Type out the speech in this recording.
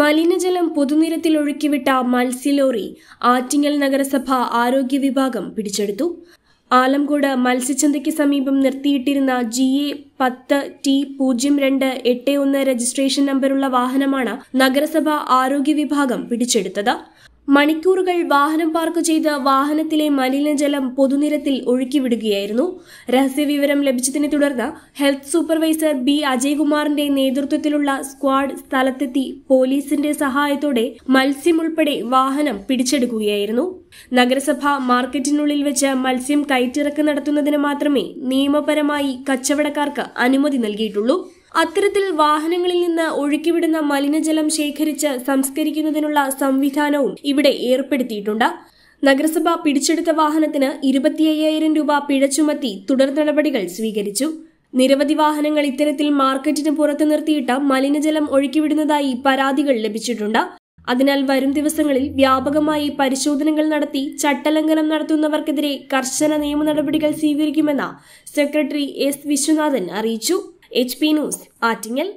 മലിനജലം പൊതുനിരത്തിൽ ഒഴുക്കിവിട്ട മത്സ്യലോറി ആറ്റിങ്ങൽ നഗരസഭ ആരോഗ്യ വിഭാഗം പിടിച്ചെടുത്തു ആലംകോട് മത്സ്യചന്തയ്ക്ക് സമീപം നിർത്തിയിട്ടിരുന്ന ജി എ പത്ത് ടി പൂജ്യം രണ്ട് എട്ട് ഒന്ന് രജിസ്ട്രേഷൻ നമ്പറുള്ള വാഹനമാണ് നഗരസഭ ആരോഗ്യ വിഭാഗം പിടിച്ചെടുത്തത് മണിക്കൂറുകൾ വാഹനം പാർക്ക് ചെയ്ത് വാഹനത്തിലെ മലിനജലം പൊതുനിരത്തിൽ ഒഴുക്കിവിടുകയായിരുന്നു രഹസ്യവിവരം ലഭിച്ചതിനെ തുടർന്ന് ഹെൽത്ത് സൂപ്പർവൈസർ ബി അജയ്കുമാറിന്റെ നേതൃത്വത്തിലുള്ള സ്ക്വാഡ് സ്ഥലത്തെത്തി പോലീസിന്റെ സഹായത്തോടെ മത്സ്യമുൾപ്പെടെ വാഹനം പിടിച്ചെടുക്കുകയായിരുന്നു നഗരസഭ മാർക്കറ്റിനുള്ളിൽ വെച്ച് മത്സ്യം കയറ്റിറക്കി നടത്തുന്നതിന് മാത്രമേ നിയമപരമായി കച്ചവടക്കാർക്ക് അനുമതി നൽകിയിട്ടുള്ളൂ അത്തരത്തിൽ വാഹനങ്ങളിൽ നിന്ന് ഒഴുക്കിവിടുന്ന മലിനജലം ശേഖരിച്ച് സംസ്കരിക്കുന്നതിനുള്ള സംവിധാനവും ഇവിടെ ഏർപ്പെടുത്തിയിട്ടുണ്ട് നഗരസഭ പിടിച്ചെടുത്ത വാഹനത്തിന് ഇരുപത്തിയ്യായിരം രൂപ പിഴ ചുമത്തി തുടർ നടപടികൾ സ്വീകരിച്ചു നിരവധി വാഹനങ്ങൾ ഇത്തരത്തിൽ മാർക്കറ്റിന് പുറത്തു നിർത്തിയിട്ട് മലിനജലം ഒഴുക്കിവിടുന്നതായി പരാതികൾ ലഭിച്ചിട്ടുണ്ട് അതിനാൽ വരും ദിവസങ്ങളിൽ വ്യാപകമായി പരിശോധനകൾ നടത്തി ചട്ടലംഘനം നടത്തുന്നവർക്കെതിരെ കർശന നിയമ നടപടികൾ സ്വീകരിക്കുമെന്ന് സെക്രട്ടറി എസ് വിശ്വനാഥൻ അറിയിച്ചു എച്ച് പി ന്യൂസ് ആറ്റിങ്ങൽ